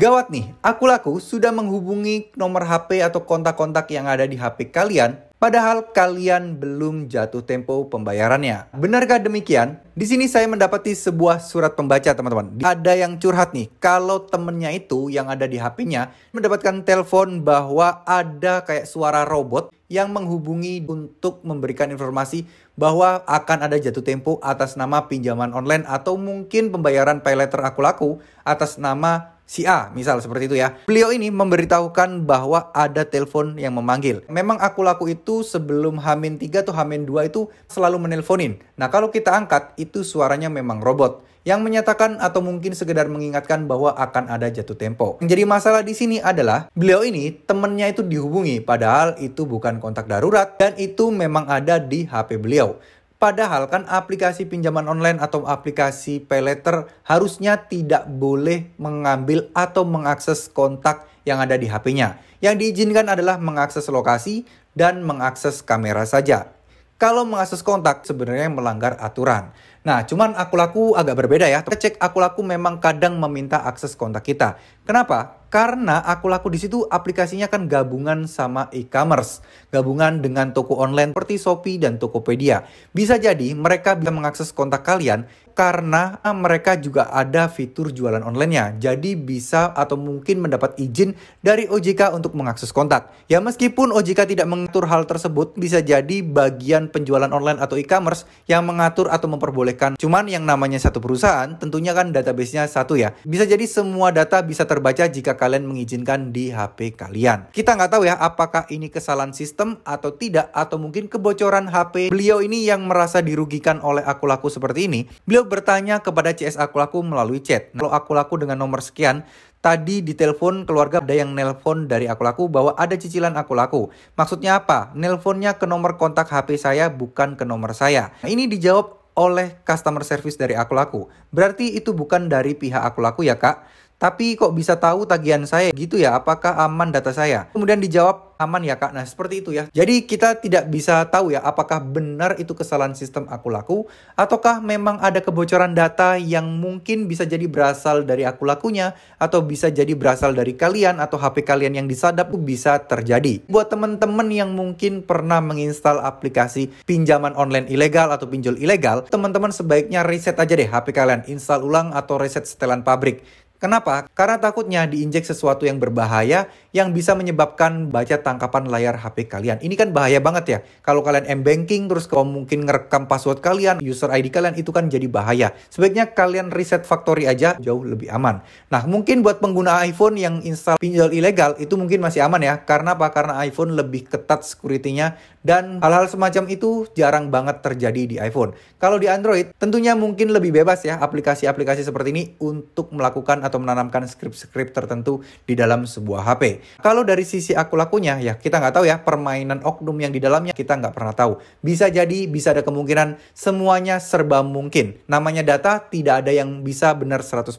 Gawat nih, aku laku sudah menghubungi nomor HP atau kontak-kontak yang ada di HP kalian, padahal kalian belum jatuh tempo pembayarannya. Benarkah demikian? Di sini saya mendapati sebuah surat pembaca, teman-teman. Ada yang curhat nih, kalau temennya itu yang ada di HP-nya mendapatkan telepon bahwa ada kayak suara robot yang menghubungi untuk memberikan informasi bahwa akan ada jatuh tempo atas nama pinjaman online atau mungkin pembayaran pay letter aku laku atas nama si A, misal seperti itu ya. Beliau ini memberitahukan bahwa ada telepon yang memanggil. Memang aku laku itu sebelum Hamin 3 atau Hamin 2 itu selalu menelponin. Nah, kalau kita angkat itu suaranya memang robot yang menyatakan atau mungkin sekedar mengingatkan bahwa akan ada jatuh tempo. Yang jadi masalah di sini adalah beliau ini temennya itu dihubungi padahal itu bukan kontak darurat dan itu memang ada di HP beliau. Padahal kan aplikasi pinjaman online atau aplikasi paylater harusnya tidak boleh mengambil atau mengakses kontak yang ada di HP-nya. Yang diizinkan adalah mengakses lokasi dan mengakses kamera saja. Kalau mengakses kontak sebenarnya melanggar aturan. Nah, cuman aku laku agak berbeda ya. Cek aku laku memang kadang meminta akses kontak kita. Kenapa? karena aku laku di situ aplikasinya kan gabungan sama e-commerce, gabungan dengan toko online seperti Shopee dan Tokopedia. Bisa jadi mereka bisa mengakses kontak kalian karena mereka juga ada fitur jualan online-nya. Jadi bisa atau mungkin mendapat izin dari OJK untuk mengakses kontak. Ya meskipun OJK tidak mengatur hal tersebut, bisa jadi bagian penjualan online atau e-commerce yang mengatur atau memperbolehkan. Cuman yang namanya satu perusahaan, tentunya kan database-nya satu ya. Bisa jadi semua data bisa terbaca jika kalian mengizinkan di HP kalian. Kita nggak tahu ya apakah ini kesalahan sistem atau tidak, atau mungkin kebocoran HP beliau ini yang merasa dirugikan oleh aku laku seperti ini. Beliau bertanya kepada CS aku laku melalui chat. Kalau aku laku dengan nomor sekian, tadi di telepon keluarga ada yang nelpon dari aku laku bahwa ada cicilan aku laku. Maksudnya apa? Nelponnya ke nomor kontak HP saya bukan ke nomor saya. Nah, ini dijawab oleh customer service dari aku laku. Berarti itu bukan dari pihak aku laku ya kak? Tapi kok bisa tahu tagihan saya gitu ya? Apakah aman data saya? Kemudian dijawab aman ya kak. Nah seperti itu ya. Jadi kita tidak bisa tahu ya apakah benar itu kesalahan sistem aku laku ataukah memang ada kebocoran data yang mungkin bisa jadi berasal dari aku lakunya atau bisa jadi berasal dari kalian atau HP kalian yang disadap bisa terjadi. Buat teman-teman yang mungkin pernah menginstal aplikasi pinjaman online ilegal atau pinjol ilegal, teman-teman sebaiknya reset aja deh HP kalian, install ulang atau reset setelan pabrik. Kenapa? Karena takutnya diinjek sesuatu yang berbahaya yang bisa menyebabkan baca tangkapan layar HP kalian. Ini kan bahaya banget ya. Kalau kalian m-banking terus kalau mungkin ngerekam password kalian, user ID kalian itu kan jadi bahaya. Sebaiknya kalian reset factory aja jauh lebih aman. Nah, mungkin buat pengguna iPhone yang install pinjol ilegal itu mungkin masih aman ya. Karena apa? Karena iPhone lebih ketat security-nya dan hal-hal semacam itu jarang banget terjadi di iPhone. Kalau di Android tentunya mungkin lebih bebas ya aplikasi-aplikasi seperti ini untuk melakukan atau menanamkan skrip-skrip tertentu di dalam sebuah HP. Kalau dari sisi aku lakunya, ya kita nggak tahu ya permainan oknum yang di dalamnya kita nggak pernah tahu. Bisa jadi, bisa ada kemungkinan semuanya serba mungkin. Namanya data tidak ada yang bisa benar 100%.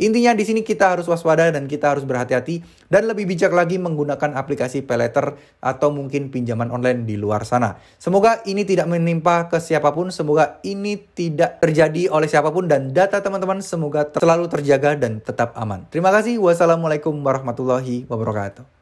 Intinya di sini kita harus waspada dan kita harus berhati-hati dan lebih bijak lagi menggunakan aplikasi peleter atau mungkin pinjaman online di luar sana. Semoga ini tidak menimpa ke siapapun, semoga ini tidak terjadi oleh siapapun dan data teman-teman semoga selalu terjaga dan dan tetap aman. Terima kasih. Wassalamualaikum warahmatullahi wabarakatuh.